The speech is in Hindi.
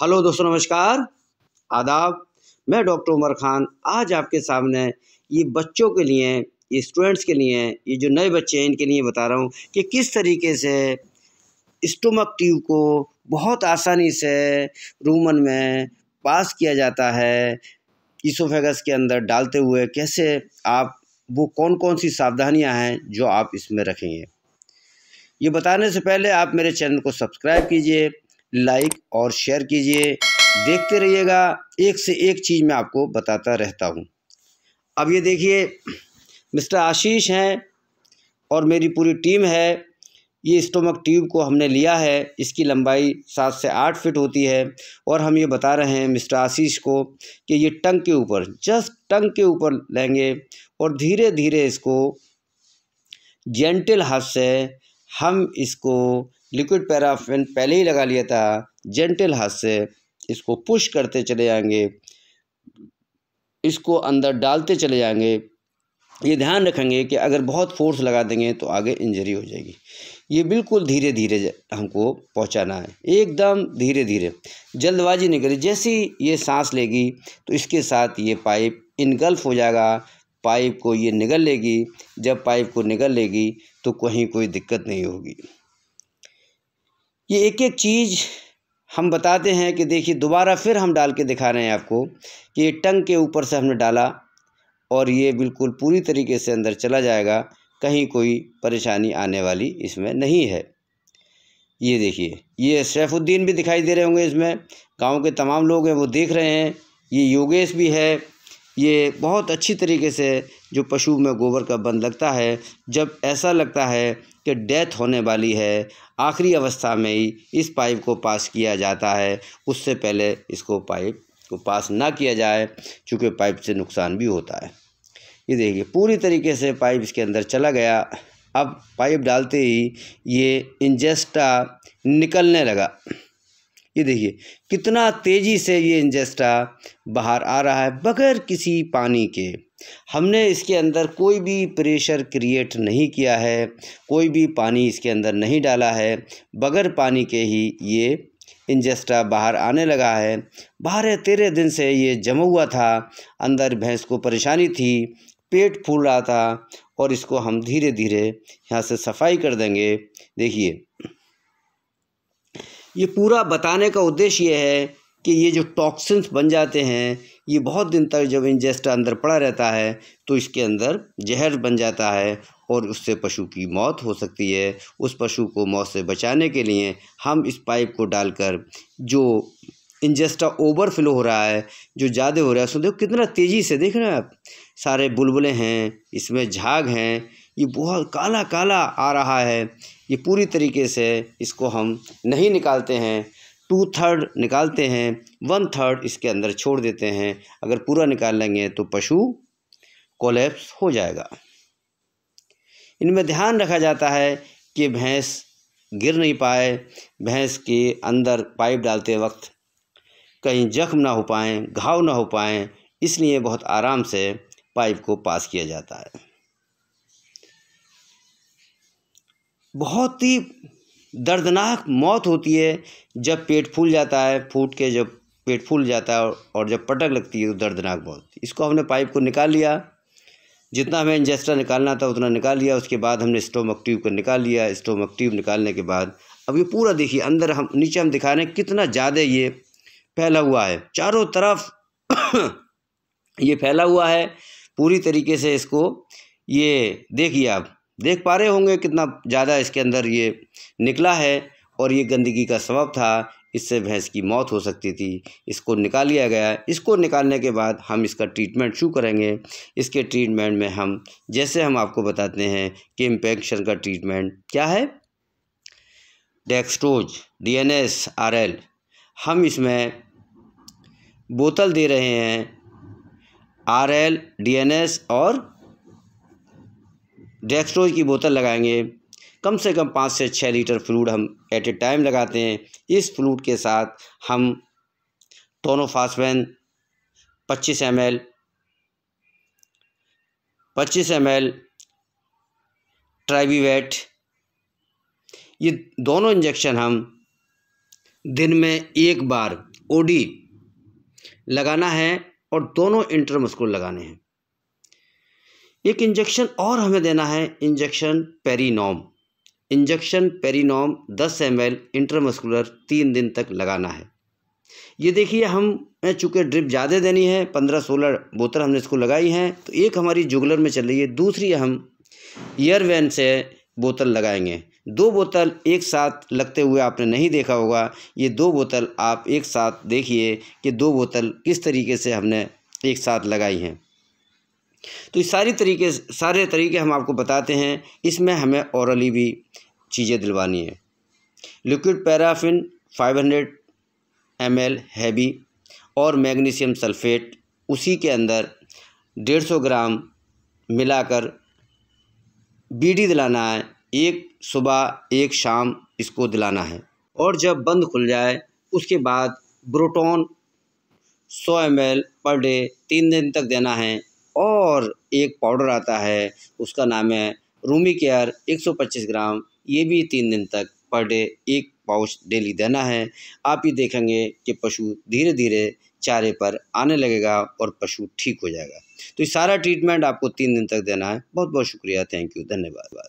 हेलो दोस्तों नमस्कार आदाब मैं डॉक्टर उमर खान आज आपके सामने ये बच्चों के लिए स्टूडेंट्स के लिए ये जो नए बच्चे हैं इनके लिए बता रहा हूँ कि किस तरीके से स्टोमक ट्यूब को बहुत आसानी से रूमन में पास किया जाता है ईसोफेगस के अंदर डालते हुए कैसे आप वो कौन कौन सी सावधानियाँ हैं जो आप इसमें रखेंगे ये बताने से पहले आप मेरे चैनल को सब्सक्राइब कीजिए लाइक और शेयर कीजिए देखते रहिएगा एक से एक चीज़ मैं आपको बताता रहता हूँ अब ये देखिए मिस्टर आशीष हैं और मेरी पूरी टीम है ये स्टोमक ट्यूब को हमने लिया है इसकी लंबाई सात से आठ फिट होती है और हम ये बता रहे हैं मिस्टर आशीष को कि ये टंग के ऊपर जस्ट टंग के ऊपर लेंगे और धीरे धीरे इसको जेंटल हाथ से हम इसको लिक्विड पैराफिन पहले ही लगा लिया था जेंटल हाथ से इसको पुश करते चले जाएंगे इसको अंदर डालते चले जाएंगे ये ध्यान रखेंगे कि अगर बहुत फोर्स लगा देंगे तो आगे इंजरी हो जाएगी ये बिल्कुल धीरे धीरे हमको पहुंचाना है एकदम धीरे धीरे जल्दबाजी नहीं जैसे जैसी ये सांस लेगी तो इसके साथ ये पाइप इनगल्फ हो जाएगा पाइप को ये निगल लेगी जब पाइप को निगल लेगी तो कहीं कोई दिक्कत नहीं होगी ये एक एक चीज़ हम बताते हैं कि देखिए दोबारा फिर हम डाल के दिखा रहे हैं आपको कि ये टंग के ऊपर से हमने डाला और ये बिल्कुल पूरी तरीके से अंदर चला जाएगा कहीं कोई परेशानी आने वाली इसमें नहीं है ये देखिए ये सैफुद्दीन भी दिखाई दे रहे होंगे इसमें गांव के तमाम लोग हैं वो देख रहे हैं ये योगेश भी है ये बहुत अच्छी तरीके से जो पशु में गोबर का बंद लगता है जब ऐसा लगता है कि डेथ होने वाली है आखिरी अवस्था में ही इस पाइप को पास किया जाता है उससे पहले इसको पाइप को पास ना किया जाए चूँकि पाइप से नुकसान भी होता है ये देखिए पूरी तरीके से पाइप इसके अंदर चला गया अब पाइप डालते ही ये इंजेस्टा निकलने लगा ये देखिए कितना तेज़ी से ये इंजेस्टा बाहर आ रहा है बगैर किसी पानी के हमने इसके अंदर कोई भी प्रेशर क्रिएट नहीं किया है कोई भी पानी इसके अंदर नहीं डाला है बगैर पानी के ही ये इंजेस्टा बाहर आने लगा है बारह तेरह दिन से ये जमा हुआ था अंदर भैंस को परेशानी थी पेट फूल रहा था और इसको हम धीरे धीरे यहाँ से सफाई कर देंगे देखिए ये पूरा बताने का उद्देश्य ये है कि ये जो टॉक्सिन्स बन जाते हैं ये बहुत दिन तक जब इंजेस्ट अंदर पड़ा रहता है तो इसके अंदर जहर बन जाता है और उससे पशु की मौत हो सकती है उस पशु को मौत से बचाने के लिए हम इस पाइप को डालकर जो इंजेस्टा ओवर फ्लो हो रहा है जो ज़्यादा हो रहा है उसमें देखो कितना तेज़ी से देख रहे हैं आप सारे बुलबुलें हैं इसमें झाग हैं ये बहुत काला काला आ रहा है ये पूरी तरीके से इसको हम नहीं निकालते हैं टू थर्ड निकालते हैं वन थर्ड इसके अंदर छोड़ देते हैं अगर पूरा निकाल लेंगे तो पशु कोलेप्स हो जाएगा इनमें ध्यान रखा जाता है कि भैंस गिर नहीं पाए भैंस के अंदर पाइप डालते वक्त कहीं जख्म ना हो पाएँ घाव ना हो पाएँ इसलिए बहुत आराम से पाइप को पास किया जाता है बहुत ही दर्दनाक मौत होती है जब पेट फूल जाता है फूट के जब पेट फूल जाता है और जब पटक लगती है तो दर्दनाक मौत इसको हमने पाइप को निकाल लिया जितना हमें इंजेस्टा निकालना था उतना निकाल लिया उसके बाद हमने स्टोमक ट्यूब को निकाल लिया स्टोमक ट्यूब निकालने के बाद अब ये पूरा देखिए अंदर हम नीचे हम दिखा रहे हैं कितना ज़्यादा ये फैला हुआ है चारों तरफ ये फैला हुआ है पूरी तरीके से इसको ये देखिए आप देख पा रहे होंगे कितना ज़्यादा इसके अंदर ये निकला है और ये गंदगी का सबब था इससे भैंस की मौत हो सकती थी इसको निकाल लिया गया इसको निकालने के बाद हम इसका ट्रीटमेंट शुरू करेंगे इसके ट्रीटमेंट में हम जैसे हम आपको बताते हैं कि इम्पेक्शन का ट्रीटमेंट क्या है एस डीएनएस आरएल हम इसमें बोतल दे रहे हैं आरएल डीएनएस और डेक्सट्रोज की बोतल लगाएंगे कम से कम पाँच से छः लीटर फ्लूड हम एट ए टाइम लगाते हैं इस फ्लूड के साथ हम टोनोफास्फेन पच्चीस एम एल पच्चीस एम एल ट्राइवीवेट ये दोनों इंजेक्शन हम दिन में एक बार ओडी लगाना है और दोनों इंटरमस्कुल लगाने हैं एक इंजेक्शन और हमें देना है injection Perinorm injection Perinorm 10 M L intramuscular तीन दिन तक लगाना है ये देखिए हम चूँकि ड्रिप ज़्यादा देनी है पंद्रह सोलह बोतल हमने इसको लगाई हैं तो एक हमारी जुगलर में चल रही है दूसरी हम ईयर वैन से बोतल लगाएंगे दो बोतल एक साथ लगते हुए आपने नहीं देखा होगा ये दो बोतल आप एक साथ देखिए कि दो बोतल किस तरीके से हमने एक साथ लगाई हैं तो इस सारी तरीके सारे तरीके हम आपको बताते हैं इसमें हमें औरली भी चीज़ें दिलवानी है liquid paraffin 500 hundred M L heavy और मैग्नीशियम सल्फेट उसी के अंदर डेढ़ सौ ग्राम मिलाकर बीडी दिलाना है एक सुबह एक शाम इसको दिलाना है और जब बंद खुल जाए उसके बाद ब्रोटोन 100 एम पर डे तीन दिन तक देना है और एक पाउडर आता है उसका नाम है रूमी केयर एक सौ पच्चीस ग्राम ये भी तीन दिन तक पर डे एक पाउच डेली देना है आप ये देखेंगे कि पशु धीरे धीरे चारे पर आने लगेगा और पशु ठीक हो जाएगा तो ये सारा ट्रीटमेंट आपको तीन दिन तक देना है बहुत बहुत शुक्रिया थैंक यू धन्यवाद